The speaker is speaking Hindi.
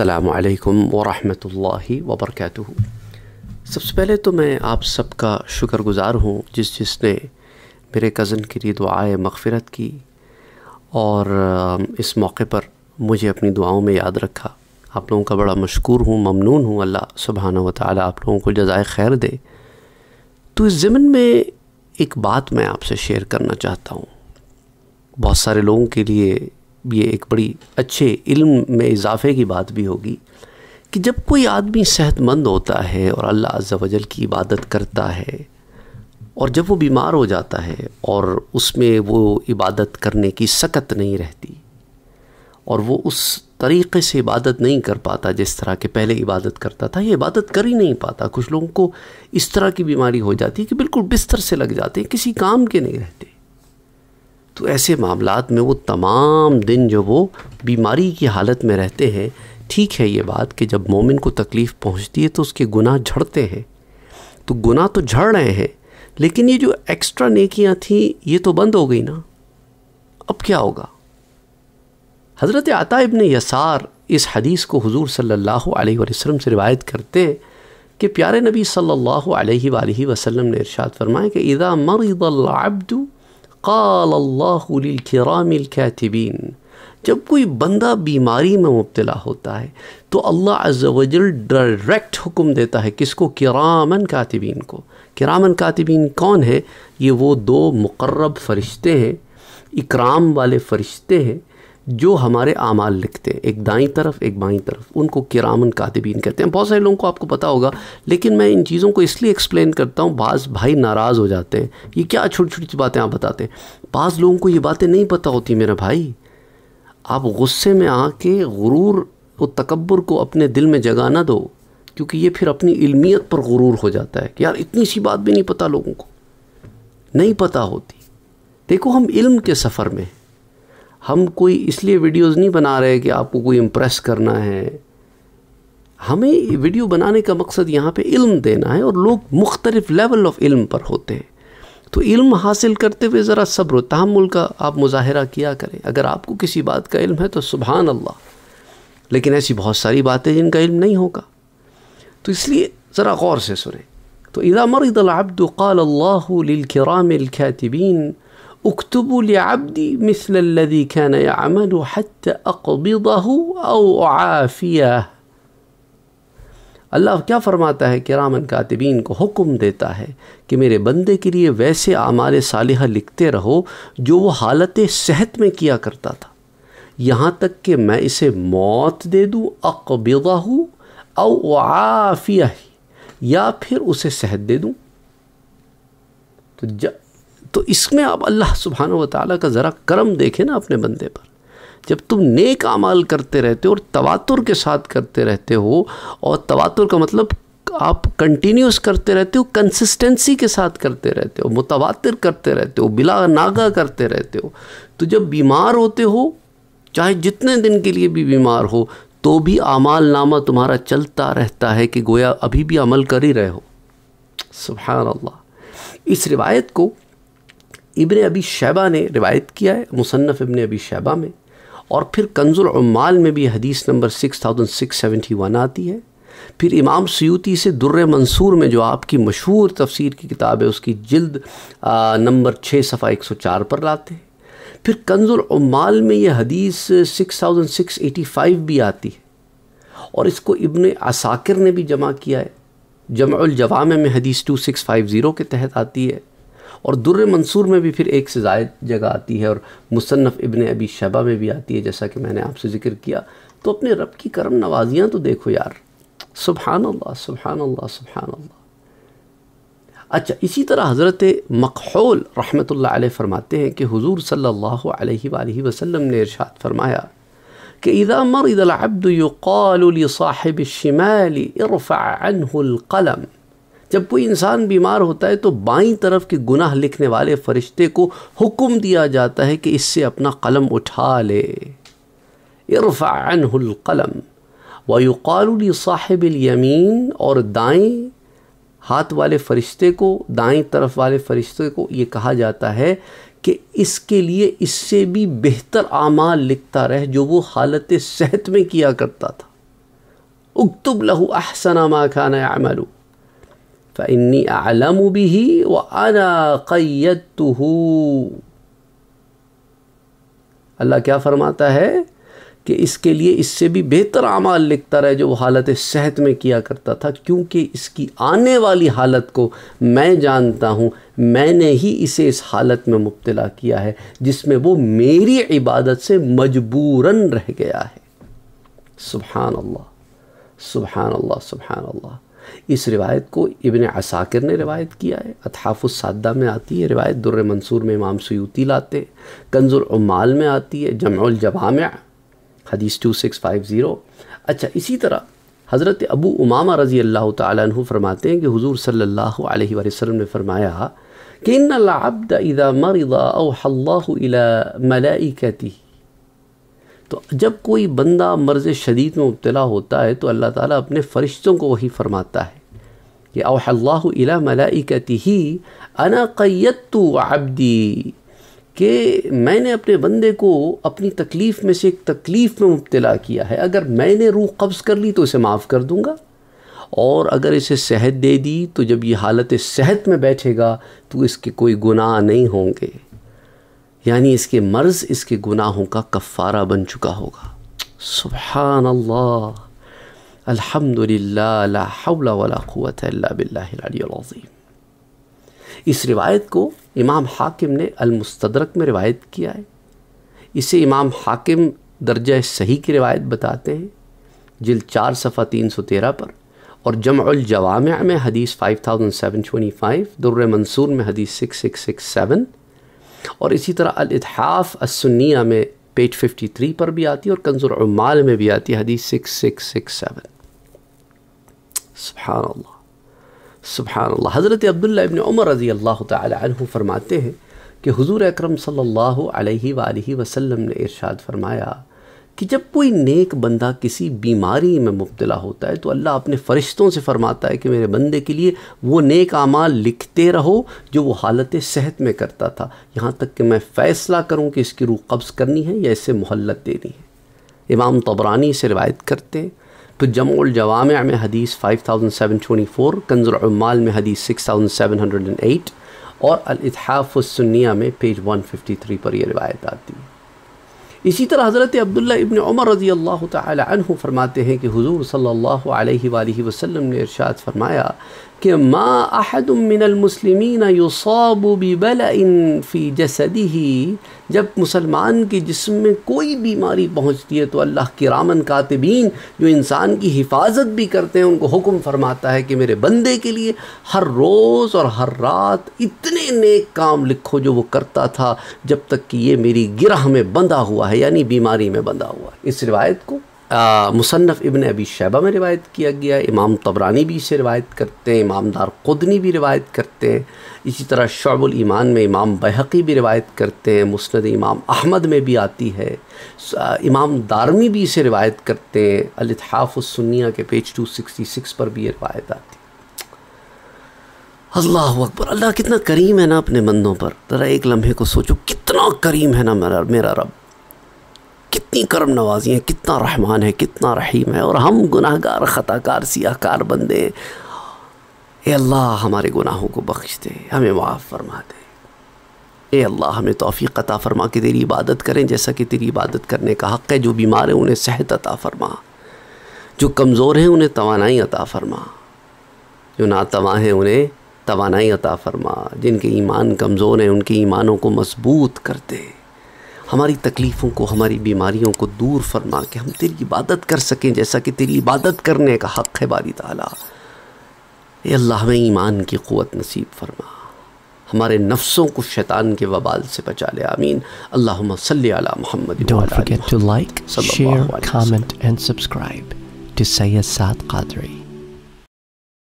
असलकम वरहि वबरक सबसे पहले तो मैं आप सबका शुक्रगुज़ार हूँ जिस जिसने मेरे कज़न के लिए दुआए मगफ़रत की और इस मौके पर मुझे अपनी दुआओं में याद रखा आप लोगों का बड़ा मशकूर हूँ ममनून हूँ अल्लाह सुबहान व ताली आप लोगों को जजाय खैर दे तो इस ज़मन में एक बात मैं आपसे शेयर करना चाहता हूँ बहुत सारे लोगों के लिए ये एक बड़ी अच्छे इल्म में इजाफे की बात भी होगी कि जब कोई आदमी सेहतमंद होता है और अल्लाह अज़्ज़ा वजल की इबादत करता है और जब वो बीमार हो जाता है और उसमें वो इबादत करने की सकत नहीं रहती और वो उस तरीक़े से इबादत नहीं कर पाता जिस तरह के पहले इबादत करता था ये इबादत कर ही नहीं पाता कुछ लोगों को इस तरह की बीमारी हो जाती है कि बिल्कुल बिस्तर से लग जाते हैं किसी काम के नहीं रहते तो ऐसे मामला में वो तमाम दिन जो वो बीमारी की हालत में रहते हैं ठीक है ये बात कि जब मोमिन को तकलीफ़ पहुंचती है तो उसके गुनाह झड़ते हैं तो गुनाह तो झड़ रहे हैं लेकिन ये जो एक्स्ट्रा नेकियां थी ये तो बंद हो गई ना अब क्या होगा हज़रत आता इबन यसार इस हदीस को हुजूर सल्लल्लाहु अलैहि वसल्लम से रिवायत करते हैं कि प्यारे नबी सल्लल्लाहु अलैहि वसल्लम ने इरशाद फरमाया कि इदा मरद अब्दू क़ाल अल्लाम कातिबीन जब कोई बंदा बीमारी में मुबतला होता है तो अल्लाह अज्जल डायरेक्ट हुक्म देता है किसको किरामन कातिबीन को किरामन कातिबीन कौन है ये वो दो मुकर्रब फरिश्ते हैं इकराम वाले फरिश्ते हैं जो हमारे आमाल लिखते हैं एक दाई तरफ एक बाई तरफ उनको किरामन कातबीन कहते हैं बहुत सारे लोगों को आपको पता होगा लेकिन मैं इन चीज़ों को इसलिए एक्सप्लेन करता हूँ बाज़ भाई नाराज़ हो जाते हैं ये क्या छोटी छोटी बातें आप बताते हैं बाज़ लोगों को ये बातें नहीं पता होती मेरा भाई आप गुस्से में आके गुरूर व तकबर को अपने दिल में जगा ना दो क्योंकि ये फिर अपनी इल्मियत पर गुरूर हो जाता है कि यार इतनी सी बात भी नहीं पता लोगों को नहीं पता होती देखो हम इल्म के सफ़र में हैं हम कोई इसलिए वीडियोस नहीं बना रहे कि आपको कोई इम्प्रेस करना है हमें वीडियो बनाने का मकसद यहाँ पे इल्म देना है और लोग मुख्तलिफ लेवल ऑफ इल्म पर होते हैं तो इल्म हासिल करते हुए ज़रा सब्र तहमुल का आप मुजाहरा किया करें अगर आपको किसी बात का इल्म है तो सुबहान अल्लाह लेकिन ऐसी बहुत सारी बातें जिनका इल्म नहीं होगा तो इसलिए ज़रा गौर से सुने तो इदा मरद अब्द اكتب لعبدي مثل الذي كان يعمل حتى اقبضه او اعافيه अल्लाह क्या फरमाता है कि रामन कातबीन को हुक्म देता है कि मेरे बंदे के लिए वैसे आमार सालिहा लिखते रहो जो वो हालत सेहत में किया करता था यहाँ तक कि मैं इसे मौत दे दूँ अकबिदा हूँ और आफिया या फिर उसे सेहत दे दूँ तो तो इसमें आप अल्लाह सुबहान व ताली का ज़रा करम देखें ना अपने बंदे पर जब तुम नेक अमाल करते रहते हो और तवातुर के साथ करते रहते हो और तवातुर का मतलब आप कंटिन्यूस करते रहते हो कंसिस्टेंसी के साथ करते रहते हो मुतवातिर करते रहते हो बिला नागा करते रहते हो तो जब बीमार होते हो चाहे जितने दिन के लिए भी बीमार हो तो भी आमाल नामा तुम्हारा चलता रहता है कि गोया अभी भी अमल कर ही रहे हो सुबह अल्लाह इस रिवायत को इबन अबी शैबा ने रिवायत किया है मुसन्फ़ इबन अबी शैबा में और फिर कंजुलमाल में भी हदीस number six thousand six seventy one आती है फिर इमाम सयूती से दुर्र मंसूर में जो आपकी मशहूर तफसीर की किताब है उसकी जल्द नंबर छः सफ़ा एक सौ चार पर लाते हैं फिर कंजुलमाल में यह हदीस six thousand six eighty five भी आती है और इसको इबन असाकिर ने भी जमा किया है जमाजवा में हदीस टू सिक्स फाइव ज़ीरो के तहत आती है और दुर्र मंसूर में भी फिर एक से जायद जगह आती है और मुसन्फ़ इबन अबी शबा में भी आती है जैसा कि मैंने आपसे ज़िक्र किया तो अपने रब की करम नवाजियाँ तो देखो यार सुबहान अल्लाह सुबहान अल्लाह सुबहान अल्लाह अच्छा इसी तरह हज़रत मखोल रहमत ला फ़रमाते हैं कि हुजूर सल्ला वसलम ने इरशाद फरमाया कि इदा साहिब शिमाल इरफ़ा अनहुल कलम जब कोई इंसान बीमार होता है तो बाईं तरफ के गुनाह लिखने वाले फरिश्ते को हुक्म दिया जाता है कि इससे अपना कलम उठा ले इरफ़ानकलम वायुकाली साहिबिल यमीन और दाएं हाथ वाले फरिश्ते को दाएं तरफ वाले फरिश्ते को ये कहा जाता है कि इसके लिए इससे भी बेहतर आमाल लिखता रहे जो वो हालत सेहत में किया करता था उक्तुब लहू अहसना मा खाना अमलू फ़न्नी आलम भी व अना क़ैत अल्लाह क्या फ़रमाता है कि इसके लिए इससे भी बेहतर अमाल लिखता रहे जो वो हालत सेहत में किया करता था क्योंकि इसकी आने वाली हालत को मैं जानता हूँ मैंने ही इसे इस हालत में मुबतला किया है जिसमें वो मेरी इबादत से मजबूरन रह गया है सुबहान अल्लाह सुबहान अल्लाह सुबहान अल्लाह इस रिवायत को इबन असाकिर ने रिवायत किया है अतहाफ़ुसादा में आती है रिवायत दुर्र मंसूर में इमाम सयूती लाते कंजुर उमाल में आती है जमाजाम हदीस टू सिक्स फाइव ज़ीरो अच्छा इसी तरह हज़रत अबू उमामा रज़ी अल्लाह तु फरमाते हैं कि हजूर सल्ला वसम ने फरमाया कि इन अब्द इदा मरदा मलाई कहती तो जब कोई बंदा मर्ज़ शदीद में मुबला होता है तो अल्लाह ताला अपने फ़रिश्तों को वही फ़रमाता है कि अल्लाह मलाइकती ही अना कैतु आबदी कि मैंने अपने बंदे को अपनी तकलीफ़ में से एक तकलीफ़ में मुबला किया है अगर मैंने रूह कब्ज़ कर ली तो उसे माफ़ कर दूँगा और अगर इसे सेहत दे दी तो जब ये हालत सेहत में बैठेगा तो इसके कोई गुनाह नहीं होंगे यानी इसके मर्ज इसके गुनाहों का कफ़ारा बन चुका होगा सुबहान अल्लाह अल्हम्दुलिल्लाह इस रिवायत को इमाम हाकिम ने अलमुस्तदरक में रिवायत किया है इसे इमाम हाकिम दर्जा सही की रिवायत बताते हैं जिल चार सफ़ा तीन सौ तेरह पर और जमजवाम में हदीस five thousand seven twenty five Durr Mansoor में हदीस सिक्स सिक्स सिक्स सेवन और इसी तरह अलहाफ़ असुन्निया में पेज 53 पर भी आती है और कंजुरमाल में भी आती है हदीस सिक्स सिक्स सिक्स सेवन सुबहानल्ला सुबहानल्ला हज़रत अब्दुल्ला इबन उमर रज़ी अल्लाह तहु फरमाते हैं कि हजूर अक्रम सल्ला वसम ने इरशाद फरमाया कि जब कोई नेक बंदा किसी बीमारी में मुबतला होता है तो अल्लाह अपने फ़रिश्तों से फ़रमाता है कि मेरे बंदे के लिए वो नेक आमाल लिखते रहो जो वो हालत सेहत में करता था यहाँ तक कि मैं फ़ैसला करूँ कि इसकी रूह कब्ज़ करनी है या इसे मोहलत देनी है इमाम तबरानी से रिवायत करते हैं तो जमोल जवाम में हदीस 5724 कंजुलमाल में हदीस 6708 और अलहाफ़ुसनिया में पेज 153 पर यह रिवायत आती है इसी तरह हज़रत अब्दुल्ला इबन उमर रज़ी अल्लाह तह फरमाते हैं कि हुजूर सल्लल्लाहु अलैहि वसल्लम ने इरशाद फरमाया कि बी बल इन फ़ी जसदी जब मुसलमान के जिसम में कोई बीमारी पहुँचती है तो अल्लाह के रामन कातबीन जो इंसान की हिफाजत भी करते हैं उनको हुक्म फरमाता है कि मेरे बंदे के लिए हर रोज़ और हर रात इतने नेक काम लिखो जो वो करता था जब तक कि ये मेरी गिरह में बंधा हुआ है यानी बीमारी में बंधा हुआ है इस रिवायत को मुसनफ़ इबन अबी शैबा में रिवायत किया गया इमाम तबरानी भी इसे रिवायत करते हैं इमाम दार ख़ुदनी भी रिवायत करते हैं इसी तरह शबुल ईमान में इमाम बहकी भी रिवायत करते हैं मुस्ंद इमाम अहमद में भी आती है इमाम दारमी भी इसे रिवायत करते हैं अलतहाफ़ुलसन्निया के पेज टू सिक्सटी सिक्स पर भी ये रिवायत आती अल्लाह अकबर अल्लाह कितना करीम है ना अपने मंदों पर ज़रा एक लम्हे को सोचो कितना करीम है ना मेरा मेरा रब कितनी करम नवाजी हैं कितना रहमान है कितना रहीम है और हम गुनाहगार ख़ताकार सियाकार बंदे ए अल्लाह हमारे गुनाहों को बख्श दे हमें माफ़ फरमा दे ए अल्लाह हमें तोफ़ी अता फ़रमा कि तेरी इबादत करें जैसा कि तेरी इबादत करने का हक़ है जो बीमार हैं उन्हें सेहत अता फ़रमा जो कमज़ोर हैं उन्हें तोानाई अता फ़रमा जो नातवा हैं उन्हें तोानाई अता फ़रमा जिनके ईमान कमज़ोर हैं उनके ईमानों को मजबूत कर दे हमारी तकलीफ़ों को हमारी बीमारियों को दूर फरमा के हम तेरी इबादत कर सकें जैसा कि तेरी इबादत करने का हक़ है बारी ताला ए अल्लाह में ईमान की क़वत नसीब फरमा हमारे नफ्सों को शैतान के वबाल से बचा ले आमीन अल्लाहुम्मा सल्ली अला Muhammad don't forget to like share comment and subscribe to Syed Saad Qadri